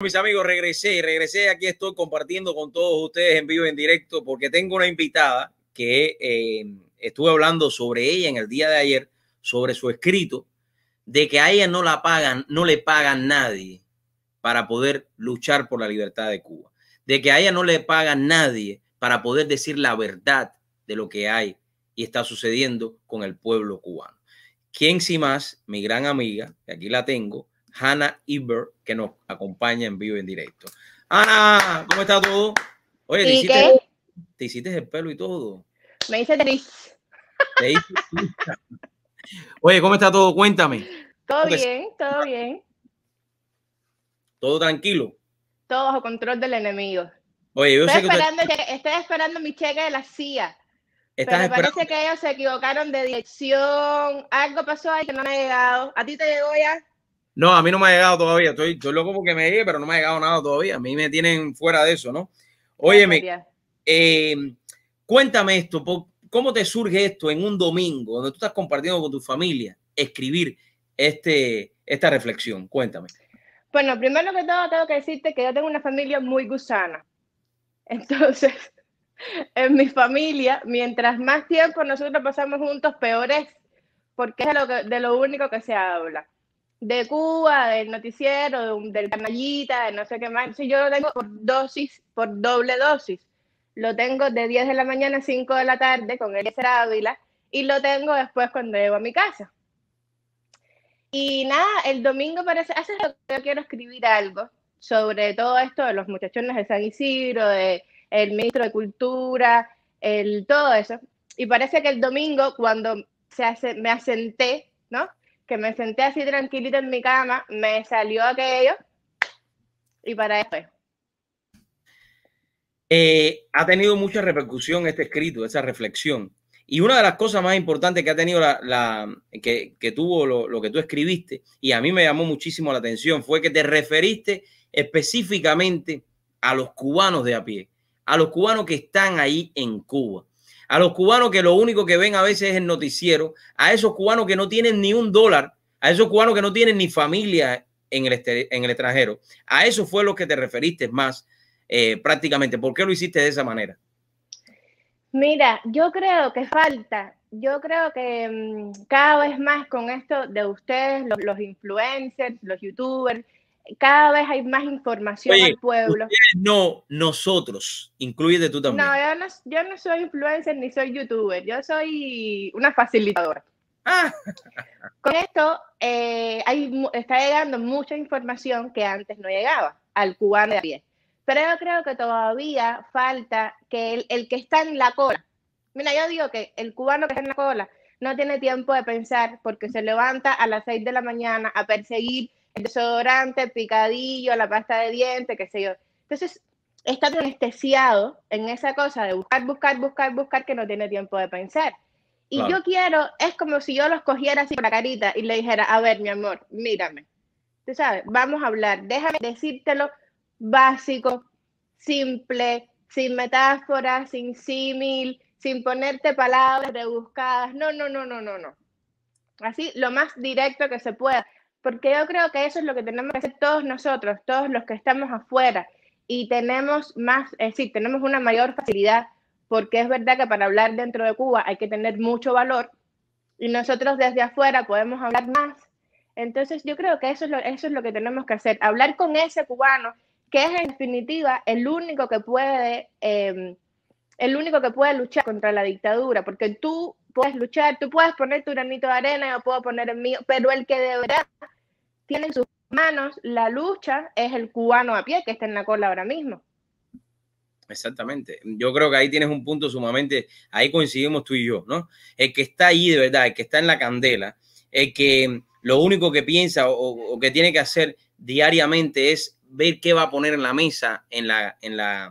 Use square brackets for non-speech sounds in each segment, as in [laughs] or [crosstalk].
Mis amigos, regresé, y regresé, aquí estoy compartiendo con todos ustedes en vivo, en directo, porque tengo una invitada que em, estuve hablando sobre ella en el día de ayer, sobre su escrito, de que a ella no la pagan, no le pagan nadie para poder luchar por la libertad de Cuba, de que a ella no le pagan nadie para poder decir la verdad de lo que hay y está sucediendo con el pueblo cubano. ¿Quién si más? Mi gran amiga, que aquí la tengo, Hannah Iber, que nos acompaña en vivo y en directo. Ana, ¿cómo está todo? Oye, te hiciste, el pelo y todo. Me hice triste. Oye, ¿cómo está todo? Cuéntame. Todo bien, todo bien. Todo tranquilo. Todo bajo control del enemigo. Oye, yo estoy, esperando, estoy esperando mi cheque de la CIA. Pero me parece que ellos se equivocaron de dirección. Algo pasó ahí que no me ha llegado. ¿A ti te llegó ya? No, a mí no me ha llegado todavía. Estoy, loco porque me llegue, pero no me ha llegado nada todavía. A mí me tienen fuera de eso, ¿no? Óyeme, em, cuéntame esto. ¿Cómo te surge esto en un domingo donde tú estás compartiendo con tu familia? Escribir este, esta reflexión. Cuéntame. Bueno, primero que todo tengo que decirte que yo tengo una familia muy gusana. Entonces, [laughs] en mi familia, mientras más tiempo nosotros pasamos juntos, peor es, porque es de lo único que se habla de Cuba, del noticiero, del canallita, de no sé qué más. Si yo lo tengo por dosis, por doble dosis. Lo tengo de 10 de la mañana a 5 de la tarde con el Ávila y lo tengo después cuando llego a mi casa. Y nada, el domingo parece, hace lo que yo quiero escribir algo sobre todo esto de los muchachones de San Isidro, de el ministro de Cultura, el, todo eso. Y parece que el domingo, cuando se hace, me asenté, ¿no? que me senté así tranquilito en mi cama, me salió aquello y para eso. Eh, ha tenido mucha repercusión este escrito, esa reflexión. Y una de las cosas más importantes que ha tenido la, que, tuvo lo, que tú escribiste, y a mí me llamó muchísimo la atención, fue que te referiste específicamente a los cubanos de a pie, a los cubanos que están ahí en Cuba a los cubanos que lo único que ven a veces es el noticiero, a esos cubanos que no tienen ni un dólar, a esos cubanos que no tienen ni familia en el, extranjero. A eso fue lo que te referiste más eh, prácticamente. ¿Por qué lo hiciste de esa manera? Mira, yo creo que falta, yo creo que mm, cada vez más con esto de ustedes, los, los influencers, los youtubers, cada vez hay más información al pueblo. No, nosotros, incluyete tú también. No yo, no, soy influencer ni soy youtuber, yo soy una facilitadora. Ah. [laughs] Con esto eh, está llegando mucha información que antes no llegaba al cubano de a pie. Pero yo creo que todavía falta que el, el que está en la cola, mira, yo digo que el cubano que está en la cola no tiene tiempo de pensar porque se levanta a las 6 de la mañana a perseguir el desodorante, el picadillo, la pasta de dientes, qué sé yo. Entonces, está anestesiado en esa cosa de buscar, buscar, buscar, buscar, que no tiene tiempo de pensar. Y yo quiero, es como si yo los cogiera así por la carita y le dijera, a ver, mi amor, mírame. Tú sabes, vamos a hablar, déjame decírtelo básico, simple, sin metáforas, sin símil, sin ponerte palabras rebuscadas. No, no, no, no, no, no. Así, lo más directo que se pueda porque yo creo que eso es lo que tenemos que hacer todos nosotros, todos los que estamos afuera y tenemos más, es decir, tenemos una mayor facilidad, porque es verdad que para hablar dentro de Cuba hay que tener mucho valor y nosotros desde afuera podemos hablar más. Entonces yo creo que eso es lo, eso es lo que tenemos que hacer, hablar con ese cubano que es en definitiva el único que puede em, el único que puede luchar contra la dictadura, porque tú puedes luchar, tú puedes poner tu granito de arena, yo puedo poner el mío, pero el que de verdad tiene en sus manos la lucha es el cubano a pie que está en la cola ahora mismo. Exactamente. Yo creo que ahí tienes un punto sumamente, ahí coincidimos tú y yo, ¿no? El que está ahí de verdad, el que está en la candela, el que lo único que piensa o, o que tiene que hacer diariamente es ver qué va a poner en la mesa, en la, en la,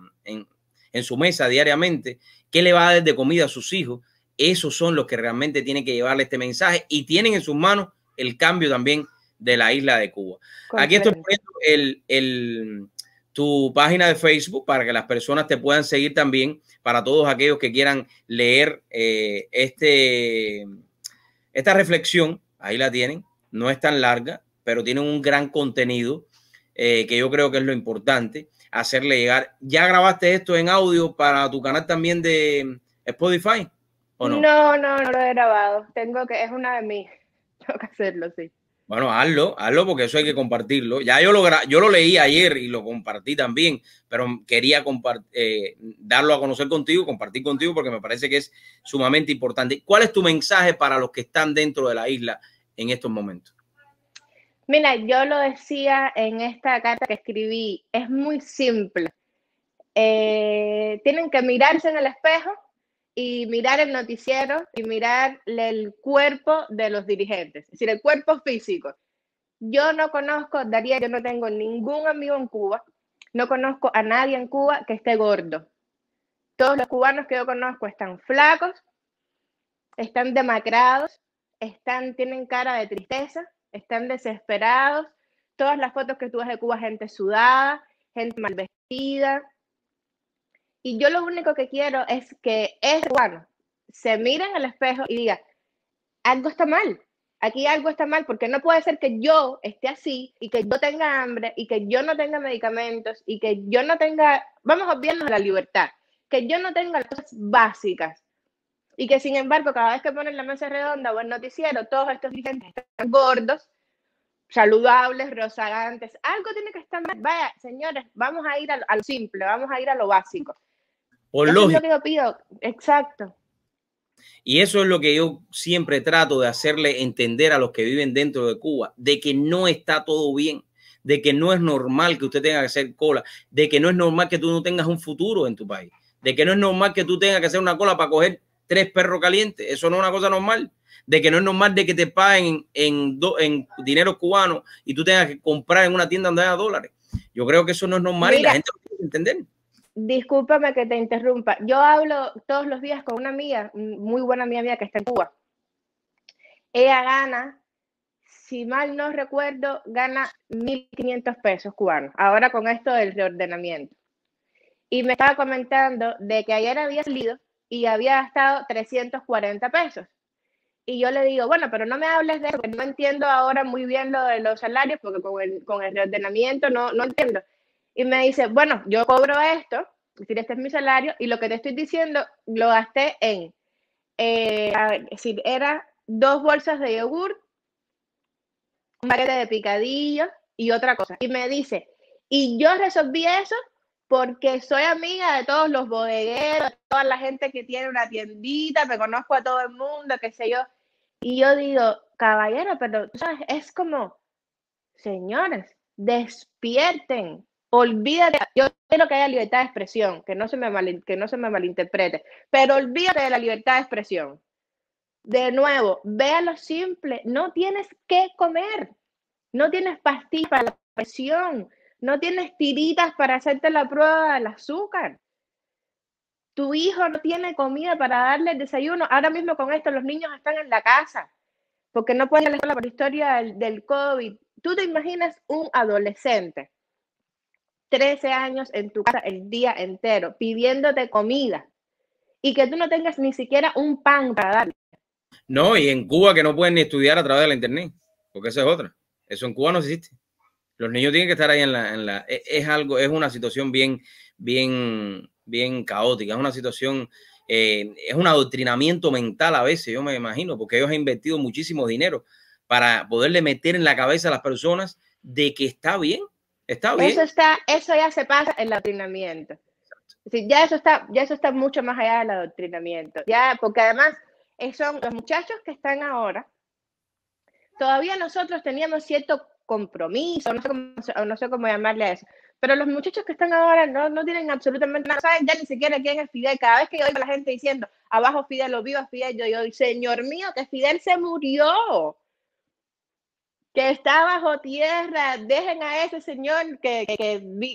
en su mesa diariamente, qué le va a dar de comida a sus hijos. Esos son los que realmente tienen que llevarle este mensaje y tienen en sus manos el cambio también de la isla de Cuba. Aquí estoy poniendo tu página de Facebook para que las personas te puedan seguir también, para todos aquellos que quieran leer eh, este, esta reflexión. Ahí la tienen, no es tan larga, pero tiene un gran contenido eh, que yo creo que es lo importante hacerle llegar. ¿Ya grabaste esto en audio para tu canal también de Spotify? ¿o no? no, no, no lo he grabado. Tengo que, es una de mis. [laughs] Tengo que hacerlo, sí. Bueno, hazlo, hazlo porque eso hay que compartirlo. Ya yo lo, yo lo leí ayer y lo compartí también, pero quería compartir, eh, darlo a conocer contigo, compartir contigo porque me parece que es sumamente importante. ¿Cuál es tu mensaje para los que están dentro de la isla en estos momentos? Mira, yo lo decía en esta carta que escribí, es muy simple. Eh, tienen que mirarse en el espejo y mirar el noticiero y mirar el cuerpo de los dirigentes, es decir, el cuerpo físico. Yo no conozco, Daría, yo no tengo ningún amigo en Cuba, no conozco a nadie en Cuba que esté gordo. Todos los cubanos que yo conozco están flacos, están demacrados, están, tienen cara de tristeza, están desesperados. Todas las fotos que tú ves de Cuba, gente sudada, gente mal vestida. Y yo lo único que quiero es que ese bueno. se mire en el espejo y diga, algo está mal, aquí algo está mal, porque no puede ser que yo esté así y que yo tenga hambre y que yo no tenga medicamentos y que yo no tenga, vamos a la libertad, que yo no tenga cosas básicas y que sin embargo, cada vez que ponen la mesa redonda o el noticiero, todos estos dirigentes están gordos, saludables, rozagantes. Algo tiene que estar mal. Vaya, señores, vamos a ir a, lo simple, vamos a ir a lo básico. Por lo que yo pido, exacto. Y eso es lo que yo siempre trato de hacerle entender a los que viven dentro de Cuba, de que no está todo bien, de que no es normal que usted tenga que hacer cola, de que no es normal que tú no tengas un futuro en tu país, de que no es normal que tú tengas que hacer una cola para coger tres perros calientes. Eso no es una cosa normal. De que no es normal de que te paguen en, en dinero cubano y tú tengas que comprar en una tienda donde haya dólares. Yo creo que eso no es normal y la gente lo tiene entender. Discúlpame que te interrumpa. Yo hablo todos los días con una amiga, muy buena amiga mía que está en Cuba. Ella gana, si mal no recuerdo, gana 1.500 pesos cubanos. Ahora con esto del reordenamiento. Y me estaba comentando de que ayer había salido y había gastado 340 pesos. Y yo le digo, bueno, pero no me hables de eso, porque no entiendo ahora muy bien lo de los salarios, porque con el, con reordenamiento no, no entiendo. Y me dice, bueno, yo cobro esto, es decir, este es mi salario, y lo que te estoy diciendo lo gasté en, eh, es decir, era dos bolsas de yogur, un paquete de picadillo y otra cosa. Y me dice, y yo resolví eso porque soy amiga de todos los bodegueros, de toda la gente que tiene una tiendita, me conozco a todo el mundo, qué sé yo. Y yo digo, caballero, pero tú sabes, es como, señores, despierten, olvídate, yo quiero que haya libertad de expresión, que no se me, que no se me malinterprete, pero olvídate de la libertad de expresión. De nuevo, vea lo simple, no tienes que comer, no tienes pastillas para la presión, no tienes tiritas para hacerte la prueba del azúcar. Tu hijo no tiene comida para darle el desayuno. Ahora mismo con esto los niños están en la casa porque no pueden hablar la historia del, COVID. Tú te imaginas un adolescente, 13 años en tu casa el día entero, pidiéndote comida y que tú no tengas ni siquiera un pan para darle. No, y en Cuba que no pueden ni estudiar a través de la internet, porque eso es otra. Eso en Cuba no existe. Los niños tienen que estar ahí en la, e, es, algo, es una situación bien, bien, bien caótica, es una situación, eh, es un adoctrinamiento mental a veces, yo me imagino, porque ellos han invertido muchísimo dinero para poderle meter en la cabeza a las personas de que está bien, está bien. Eso está, eso ya se pasa el adoctrinamiento. si ya eso está, ya eso está mucho más allá del adoctrinamiento. Ya, porque además eh, son los muchachos que están ahora. Todavía nosotros teníamos cierto compromiso, no sé cómo, no sé cómo llamarle a eso. Pero los muchachos que están ahora no, tienen absolutamente nada, ya ni siquiera quién es Fidel. Cada vez que yo oigo a la gente diciendo, abajo Fidel, o viva Fidel, yo digo, señor mío, que Fidel se murió, que está bajo tierra, dejen a ese señor que,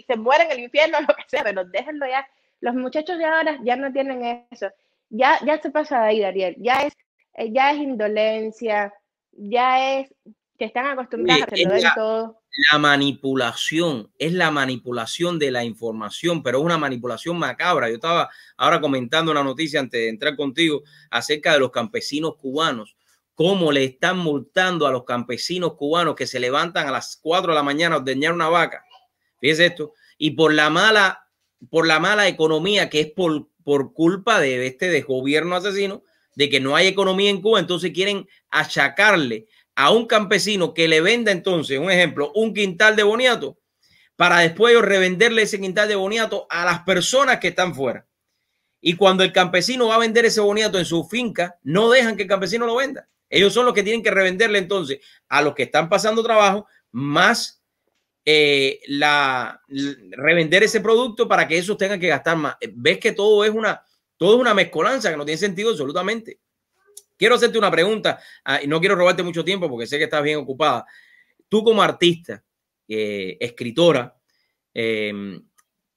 se muere en el infierno, [laughs] lo que sea, pero déjenlo ya. Los muchachos de ahora ya no tienen eso. Ya, ya se pasa ahí, Dariel. Ya es, eh, ya es indolencia, ya es están acostumbrados a la, todo. La manipulación, es la manipulación de la información, pero es una manipulación macabra. Yo estaba ahora comentando una noticia antes de entrar contigo acerca de los campesinos cubanos cómo le están multando a los campesinos cubanos que se levantan a las 4 de la mañana a ordeñar una vaca. Fíjese esto. Y por la mala, por la mala economía que es por, por culpa de este desgobierno asesino, de que no hay economía en Cuba, entonces quieren achacarle a un campesino que le venda entonces, un ejemplo, un quintal de boniato, para después revenderle ese quintal de boniato a las personas que están fuera. Y cuando el campesino va a vender ese boniato en su finca, no dejan que el campesino lo venda. Ellos son los que tienen que revenderle entonces a los que están pasando trabajo, más eh, la, revender ese producto para que esos tengan que gastar más. Eh, ves que todo es una, todo es una mezcolanza que no tiene sentido absolutamente. Quiero hacerte una pregunta, ah, y no quiero robarte mucho tiempo porque sé que estás bien ocupada. Tú como artista, eh, escritora, em,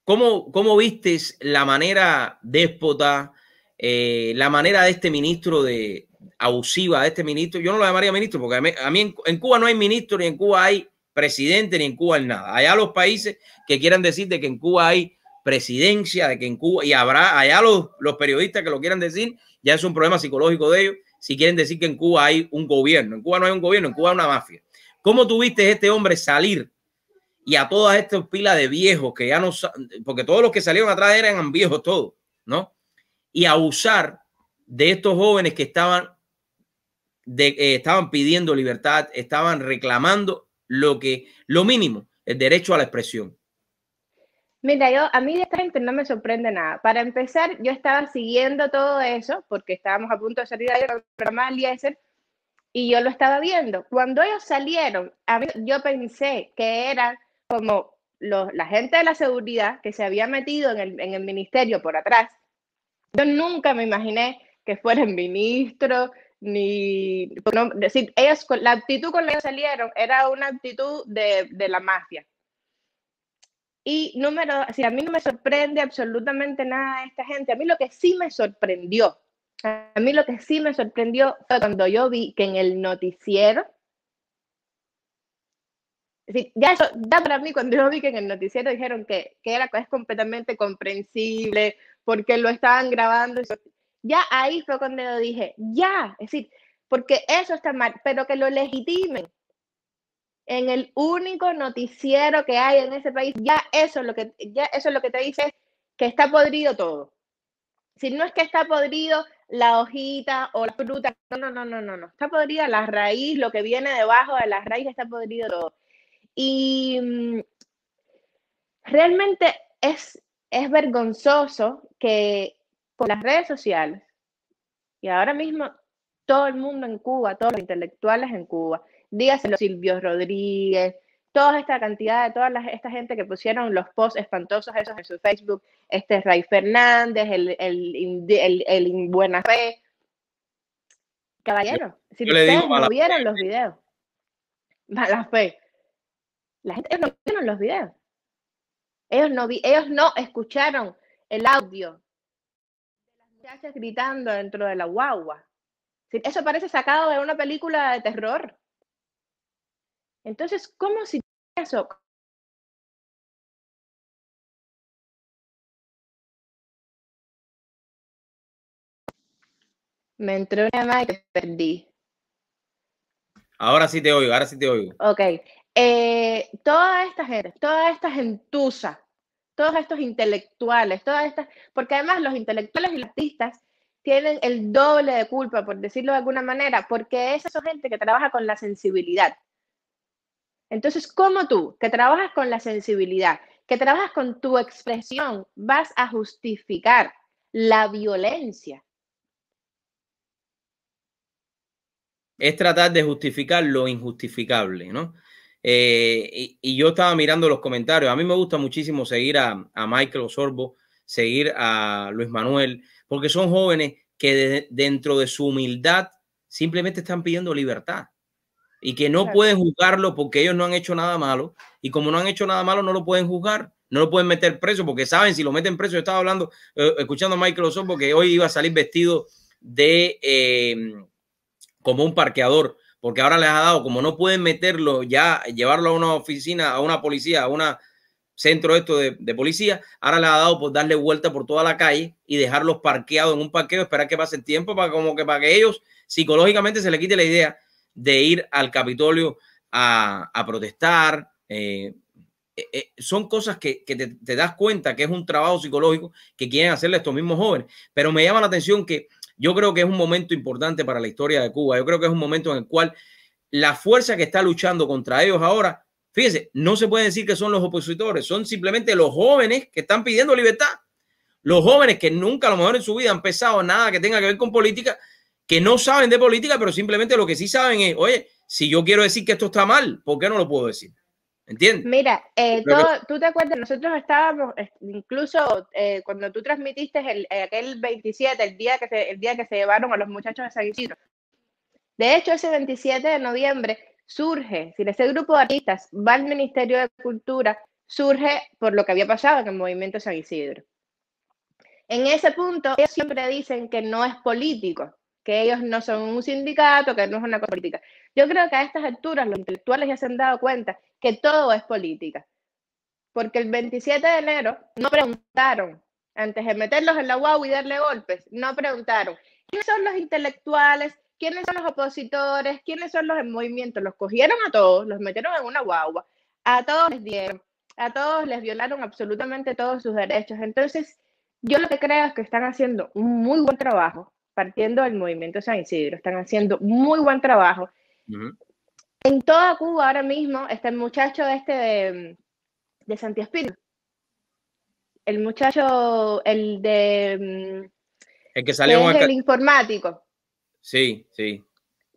¿cómo, ¿cómo, vistes la manera déspota, eh, la manera de este ministro de abusiva de este ministro? Yo no lo llamaría ministro porque a mí, en, Cuba no hay ministro, ni en Cuba hay presidente, ni en Cuba hay nada. Allá los países que quieran decir de que en Cuba hay presidencia, de que en Cuba, y habrá allá los, los periodistas que lo quieran decir, ya es un problema psicológico de ellos, si quieren decir que en Cuba hay un gobierno. En Cuba no hay un gobierno, en Cuba hay una mafia. ¿Cómo tuviste este hombre salir y a todas estas pilas de viejos que ya no, porque todos los que salieron atrás eran viejos todos, ¿no? Y abusar de estos jóvenes que estaban, de, eh, estaban pidiendo libertad, estaban reclamando lo que, lo mínimo, el derecho a la expresión. Mira, yo, a mí de esta gente no me sorprende nada. Para empezar, yo estaba siguiendo todo eso porque estábamos a punto de salir la programa ese y yo lo estaba viendo. Cuando ellos salieron, a mí, yo pensé que eran como los, la gente de la seguridad que se había metido en el, en el ministerio por atrás. Yo nunca me imaginé que fueran ministros, ni... decir, ellos, la actitud con la que salieron era una actitud de, de la mafia y número, o a mí no me sorprende absolutamente nada esta gente. A mí lo que sí me sorprendió, a mí lo que sí me sorprendió fue cuando yo vi que en el noticiero, decir, ya, para mí cuando yo vi que en el noticiero dijeron que, que era es completamente comprensible, porque lo estaban grabando, ya ahí fue cuando yo dije, ya, es decir, porque eso está mal, pero que lo legitimen, en el único noticiero que hay en ese país, ya eso es lo que, ya eso es lo que te dice que está podrido todo. Si no es que está podrido la hojita o la fruta, no, no, no, no, no. Está podrida la raíz, lo que viene debajo de la raíz está podrido todo. Y mm, realmente es, es vergonzoso que por las redes sociales, y ahora mismo todo el mundo en Cuba, todos los intelectuales en Cuba, dígaselo Silvio Rodríguez, toda esta cantidad de toda esta gente que pusieron los posts espantosos esos en su Facebook, este Ray Fernández, el, el, el, Buena Fe. Caballero, si ustedes no vieron los videos, mala fe. La gente no vieron los videos. Ellos no, vi, ellos no escucharon el audio de las muchachas gritando dentro de la guagua. Eso parece sacado de una película de terror. Entonces, ¿cómo si... eso? Me entró una madre que perdí. Ahora sí te oigo, ahora sí te oigo. Ok. Eh, toda esta gente, toda esta gentuza, todos estos intelectuales, todas estas, porque además los intelectuales y los artistas tienen el doble de culpa, por decirlo de alguna manera, porque esa son gente que trabaja con la sensibilidad. Entonces, ¿cómo tú, que trabajas con la sensibilidad, que trabajas con tu expresión, vas a justificar la violencia? Es tratar de justificar lo injustificable, ¿no? Eh, y, yo estaba mirando los comentarios. A mí me gusta muchísimo seguir a, Michael Osorbo, seguir a Luis Manuel, porque son jóvenes que dentro de su humildad simplemente están pidiendo libertad y que no pueden juzgarlo porque ellos no han hecho nada malo y como no han hecho nada malo no lo pueden juzgar, no lo pueden meter preso porque saben si lo meten preso. Yo estaba hablando, eh, escuchando a Michael Osorbo porque hoy iba a salir vestido de em, como un parqueador porque ahora les ha dado, como no pueden meterlo ya, llevarlo a una oficina, a una policía, a un centro esto de, policía, ahora les ha dado por darle vuelta por toda la calle y dejarlos parqueados en un parqueo, esperar que pase el tiempo para como que para que ellos psicológicamente se le quite la idea de ir al Capitolio a, protestar. Eh, eh, eh, son cosas que, te, das cuenta que es un trabajo psicológico que quieren hacerle estos mismos jóvenes. Pero me llama la atención que yo creo que es un momento importante para la historia de Cuba. Yo creo que es un momento en el cual la fuerza que está luchando contra ellos ahora, fíjense, no se puede decir que son los opositores, son simplemente los jóvenes que están pidiendo libertad. Los jóvenes que nunca a lo mejor en su vida han pensado nada que tenga que ver con política, que no saben de política, pero simplemente lo que sí saben es, oye, si yo quiero decir que esto está mal, ¿por qué no lo puedo decir? ¿Entiendes? Mira, eh, tú te acuerdas, nosotros estábamos, incluso eh, cuando tú transmitiste el, eh, aquel 27, el día, que se, el día que se llevaron a los muchachos de San Isidro. De hecho, ese 27 de noviembre surge, si ese grupo de artistas va al Ministerio de Cultura, surge por lo que había pasado en el movimiento San Isidro. En ese punto, ellos siempre dicen que no es político, que ellos no son un sindicato, que no es una cosa política. Yo creo que a estas alturas los intelectuales ya se han dado cuenta que todo es política, porque el 27 de enero no preguntaron, antes de meterlos en la guagua y darle golpes, no preguntaron, ¿quiénes son los intelectuales? ¿Quiénes son los opositores? ¿Quiénes son los en Los cogieron a todos, los metieron en una guagua, a todos les dieron, a todos les violaron absolutamente todos sus derechos. Entonces, yo lo que creo es que están haciendo un muy buen trabajo partiendo del movimiento San Isidro, están haciendo muy buen trabajo. En toda Cuba ahora mismo está el muchacho este de, mm, de Santi El muchacho, el de... Mm, el que salió el informático. Sí, sí.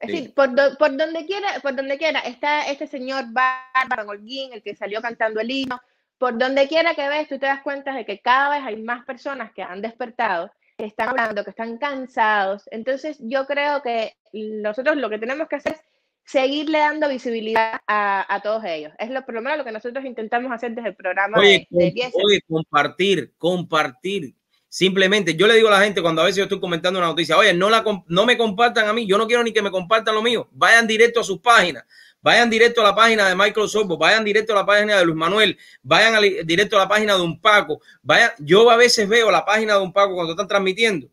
Eh, por, por, donde quiera, por donde quiera, está este señor Bárbara Holguín, el que salió cantando el himno, por donde quiera que ves, tú te das cuenta de que cada vez hay más personas que han despertado que están hablando, que están cansados. Entonces yo creo que nosotros lo que tenemos que hacer es seguirle dando visibilidad a, todos ellos. Es lo, primero lo que nosotros intentamos hacer desde el programa de, de Oye, compartir, compartir. Simplemente, yo le digo a la gente cuando a veces yo estoy comentando una noticia, oye, no, la, no me compartan a mí, yo no quiero ni que me compartan lo mío, vayan directo a sus páginas, Vayan directo a la página de Microsoft, vayan directo a la página de Luis Manuel, vayan directo a la página de un Paco. Vayan, yo a veces veo la página de un Paco cuando están transmitiendo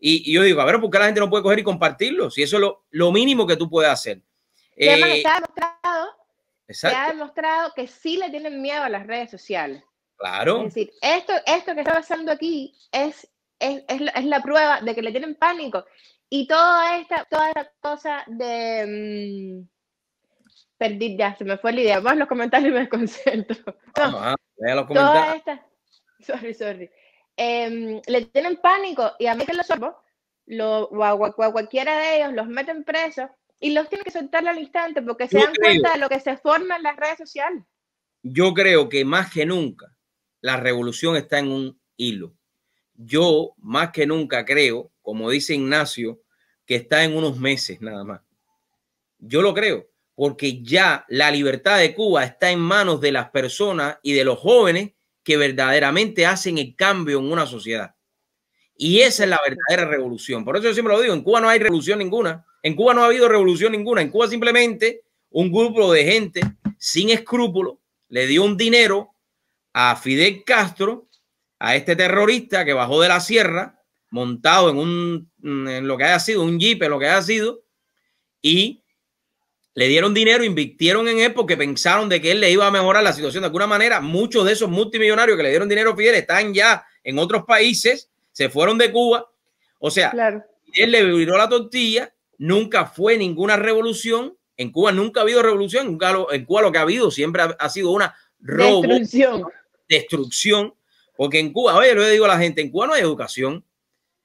y, yo digo, a ver, ¿por qué la gente no puede coger y compartirlo? Si eso es lo, mínimo que tú puedes hacer. Eh, además se ha demostrado que sí le tienen miedo a las redes sociales. Claro. Es decir, esto, esto que está pasando aquí es, es, la prueba de que le tienen pánico. Y toda esta, toda esta cosa de... Mm, perdí, ya se me fue la idea. Vamos a los comentarios y me desconcentro. Ah, no, ah, los Esta... sorry, sorry. Em, le tienen pánico y a mí que lo sorbo, o, a, cualquiera de ellos los meten presos y los tienen que soltar al instante porque se dan cuenta de lo que se forma en las redes sociales. Yo creo que más que nunca la revolución está en un hilo. Yo más que nunca creo, como dice Ignacio, que está en unos meses nada más. Yo lo creo porque ya la libertad de Cuba está en manos de las personas y de los jóvenes que verdaderamente hacen el cambio en una sociedad. Y esa es la verdadera revolución. Por eso yo siempre lo digo, en Cuba no hay revolución ninguna, en Cuba no ha habido revolución ninguna, en Cuba simplemente un grupo de gente sin escrúpulos le dio un dinero a Fidel Castro, a este terrorista que bajó de la sierra montado en un en lo que haya sido un jeep, en lo que haya sido, y le dieron dinero, invirtieron en él porque pensaron de que él le iba a mejorar la situación de alguna manera. Muchos de esos multimillonarios que le dieron dinero a Fidel están ya en otros países, se fueron de Cuba. O sea, él le viró la tortilla, nunca fue ninguna revolución. En Cuba nunca ha habido revolución, en Cuba lo que ha habido siempre ha, sido una robo, destrucción. destrucción. Porque en Cuba, oye, le digo a la gente, en Cuba no hay educación,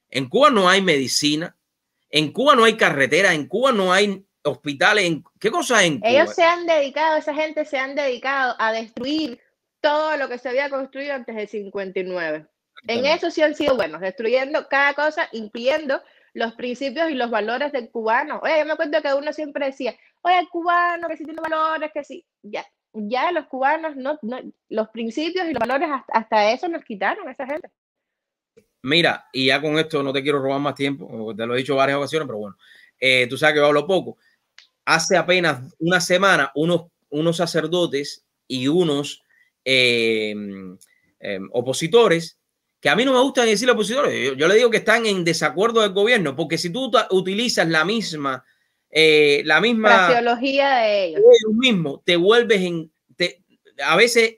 en Cuba no hay medicina, en Cuba no hay carretera, en Cuba no hay hospitales. En, ¿Qué cosa en Ellos se han dedicado, esa gente se han dedicado a destruir todo lo que se había construido antes del 59. En eso sí han sido buenos, destruyendo cada cosa, incluyendo los principios y los valores del cubano. Oye, yo me acuerdo que uno siempre decía, oye, el cubano, que sí tiene valores, que sí. Ya, ya los cubanos, no, los principios y los valores hasta, eso nos quitaron esa gente. Mira, y ya con esto no te quiero robar más tiempo, te lo he dicho varias ocasiones, pero bueno, eh, tú sabes que yo hablo poco hace apenas una semana unos, unos sacerdotes y unos em, em, opositores, que a mí no me gustan decir opositores, yo, le digo que están en desacuerdo del gobierno, porque si tú utilizas la misma, eh, la misma... de ellos. te vuelves en... a veces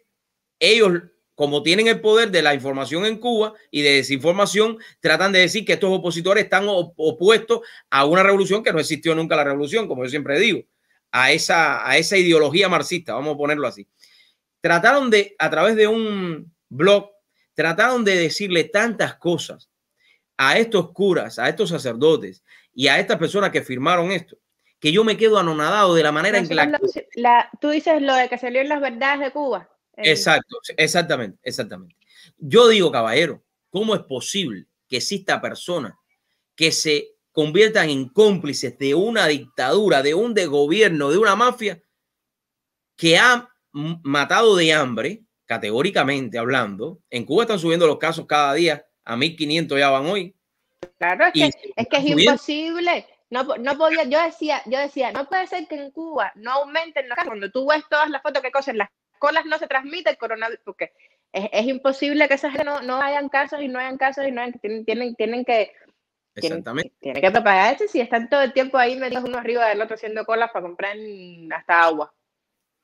ellos como tienen el poder de la información en Cuba y de desinformación, tratan de decir que estos opositores están opuestos a una revolución que no existió nunca la revolución, como yo siempre digo, a esa, a esa ideología marxista, vamos a ponerlo así. Trataron de, a través de un blog, trataron de decirle tantas cosas a estos curas, a estos sacerdotes y a estas personas que firmaron esto, que yo me quedo anonadado de la manera en que la... Tú dices lo de que salió las verdades de Cuba. Eh. Exacto, exactamente, exactamente. Yo digo, caballero, ¿cómo es posible que exista persona que se conviertan en cómplices de una dictadura, de un desgobierno, de una mafia que ha matado de hambre, categóricamente hablando? En Cuba están subiendo los casos cada día, a 1500 ya van hoy. Claro, es que, es, imposible. No, no, podía, yo decía, yo decía, no puede ser que en Cuba no aumenten los casos. Cuando tú ves todas las fotos que cosen las colas no se transmite el coronavirus, porque es, imposible que esas gente no, no, hayan casos y no hayan casos y no hayan, tienen, tienen, tienen que... Exactamente. Tienen, que propagarse si están todo el tiempo ahí metidos uno arriba del otro haciendo colas para comprar hasta agua.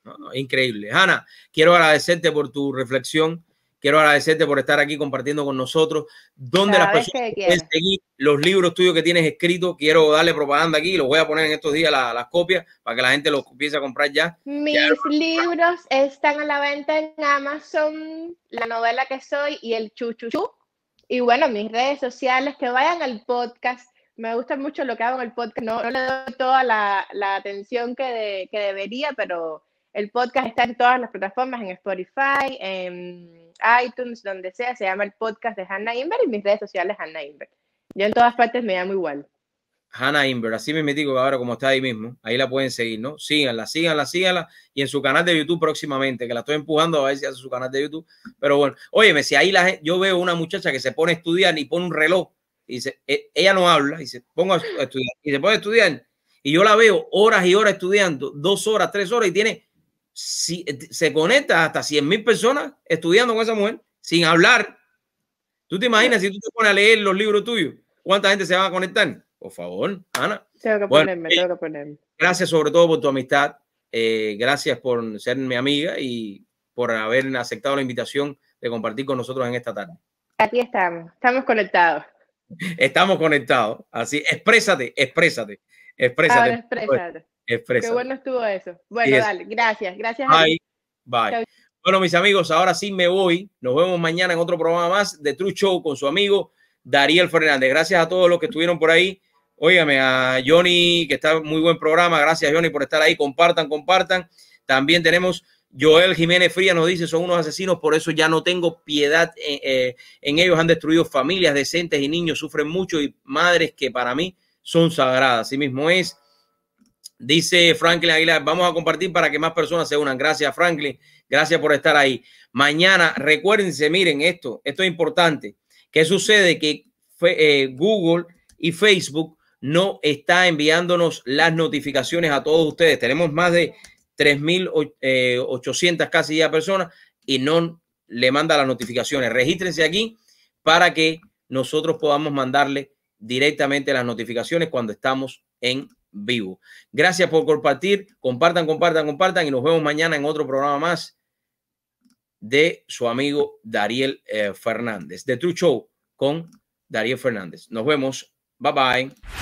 No, no, increíble. Ana quiero agradecerte por tu reflexión Quiero agradecerte por estar aquí compartiendo con nosotros. Donde las personas seguir los libros tuyos que tienes escritos? Quiero darle propaganda aquí. Los voy a poner en estos días las copias para que la gente los empiece a comprar ya. Mis libros están a la venta en Amazon, la novela que soy y el chuchuchu. Y bueno, mis redes sociales, que vayan al podcast me gusta mucho lo que hago en el podcast. No, le doy toda la, atención que, que, debería, pero el podcast está en todas las plataformas, en Spotify, en iTunes, donde sea, se llama el podcast de Hannah Inver y mis redes sociales Hannah Inver. Yo en todas partes me llamo igual. Hannah Inver, así me metigo ahora como está ahí mismo, ahí la pueden seguir, ¿no? Síganla, síganla, síganla y en su canal de YouTube próximamente, que la estoy empujando a ver si hace su canal de YouTube, pero bueno, óyeme, si ahí la yo veo una muchacha que se pone a estudiar y pone un reloj y dice, e-, ella no habla y se pone a estudiar y se pone a estudiar y yo la veo horas y horas estudiando, dos horas, tres horas y tiene si, eh, se conecta hasta 100 mil personas estudiando con esa mujer sin hablar. ¿Tú te imaginas si tú te pones a leer los libros tuyos? ¿Cuánta gente se va a conectar? Por favor, Ana. Tengo que ponerme, tengo que Gracias sobre todo por tu amistad. Eh, gracias por ser mi amiga y por haber aceptado la invitación de compartir con nosotros en esta tarde. Aquí estamos, estamos conectados. Estamos conectados, así, exprésate, exprésate, exprésate. exprésate. Qué bueno estuvo eso. Bueno, dale, gracias, gracias. Bye, bye. Bueno, mis amigos, ahora sí me voy. Nos vemos mañana en otro programa más de True Show con su amigo Dariel Fernández. Gracias a todos los que estuvieron por ahí. Óigame, a Johnny, que está muy buen programa. Gracias, Johnny, por estar ahí. Compartan, compartan. También tenemos Joel Jiménez Fría nos dice, son unos asesinos, por eso ya no tengo piedad en, eh, eh, en, ellos. Han destruido familias decentes y niños, sufren mucho y madres que para mí son sagradas. Así mismo es. Dice Franklin Aguilar, vamos a compartir para que más personas se unan. Gracias, Franklin. Gracias por estar ahí. Mañana, recuérdense, miren esto, esto es importante. ¿Qué sucede? Que eh, Google y Facebook no está enviándonos las notificaciones a todos ustedes. Tenemos más de 3.800 casi ya personas y no le manda las notificaciones. Regístrense aquí para que nosotros podamos mandarle directamente las notificaciones cuando estamos en vivo. Gracias por compartir. Compartan, compartan, compartan y nos vemos mañana en otro programa más de su amigo Dariel eh, Fernández, de True Show con Dariel Fernández. Nos vemos. Bye bye.